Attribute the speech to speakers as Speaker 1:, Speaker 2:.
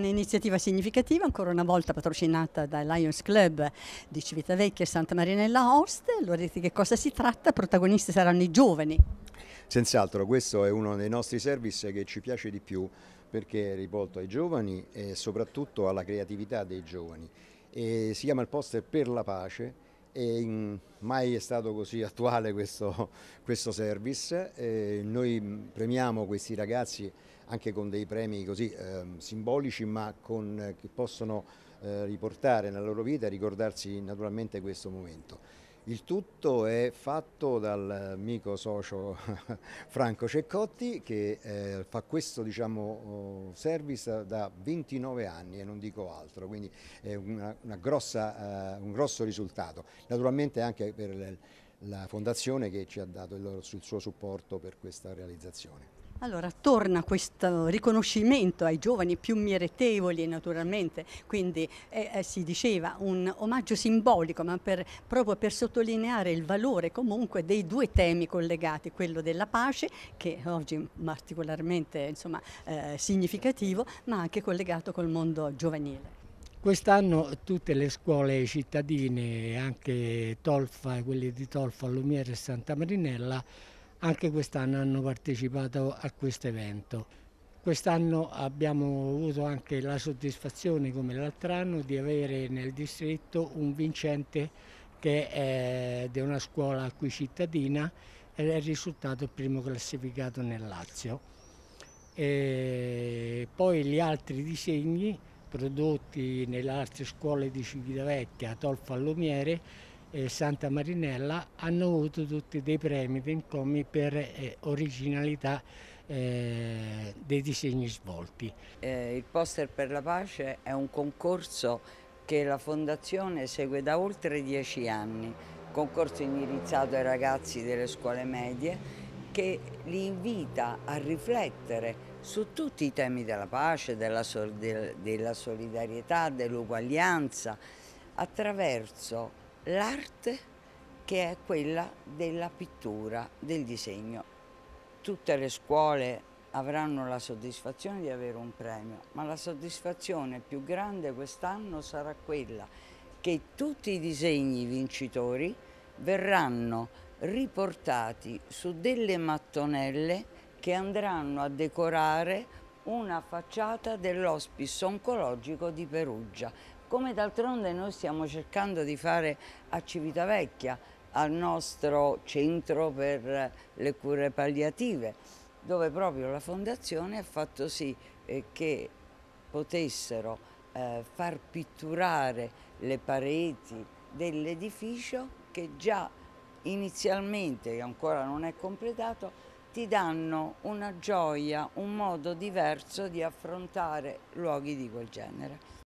Speaker 1: un'iniziativa significativa, ancora una volta patrocinata dal Lions Club di Civitavecchia e Santa Marinella Horst. Allora di che cosa si tratta? Protagonisti saranno i giovani.
Speaker 2: Senz'altro, questo è uno dei nostri service che ci piace di più perché è rivolto ai giovani e soprattutto alla creatività dei giovani. E si chiama il poster per la pace e mai è stato così attuale questo, questo service. E noi mm, premiamo questi ragazzi anche con dei premi così eh, simbolici ma con, eh, che possono eh, riportare nella loro vita e ricordarsi naturalmente questo momento. Il tutto è fatto dal mio socio Franco Ceccotti che eh, fa questo diciamo, oh, service da 29 anni e non dico altro, quindi è una, una grossa, eh, un grosso risultato. Naturalmente anche per la Fondazione che ci ha dato il, loro, il suo supporto per questa realizzazione.
Speaker 1: Allora, torna questo riconoscimento ai giovani più meritevoli naturalmente, quindi eh, eh, si diceva un omaggio simbolico, ma per, proprio per sottolineare il valore comunque dei due temi collegati, quello della pace, che oggi è particolarmente insomma, eh, significativo, ma anche collegato col mondo giovanile.
Speaker 3: Quest'anno tutte le scuole cittadine, anche Tolfa, quelle di Tolfa, Lumiere e Santa Marinella, anche quest'anno hanno partecipato a questo evento. Quest'anno abbiamo avuto anche la soddisfazione, come l'altro anno, di avere nel distretto un vincente che è di una scuola qui cittadina ed è risultato il primo classificato nel Lazio. E poi gli altri disegni prodotti nelle altre scuole di Civitavecchia, Tolfa Allumiere e Santa Marinella, hanno avuto tutti dei premi dei comi per eh, originalità eh, dei disegni svolti. Eh, il Poster
Speaker 4: per la Pace è un concorso che la Fondazione segue da oltre dieci anni, concorso indirizzato ai ragazzi delle scuole medie che li invita a riflettere su tutti i temi della pace, della, sol della solidarietà, dell'uguaglianza, attraverso l'arte che è quella della pittura, del disegno. Tutte le scuole avranno la soddisfazione di avere un premio, ma la soddisfazione più grande quest'anno sarà quella che tutti i disegni vincitori verranno riportati su delle mattonelle che andranno a decorare una facciata dell'ospice oncologico di Perugia, come d'altronde noi stiamo cercando di fare a Civitavecchia, al nostro centro per le cure palliative, dove proprio la fondazione ha fatto sì eh, che potessero eh, far pitturare le pareti dell'edificio che già inizialmente, che ancora non è completato, ti danno una gioia, un modo diverso di affrontare luoghi di quel genere.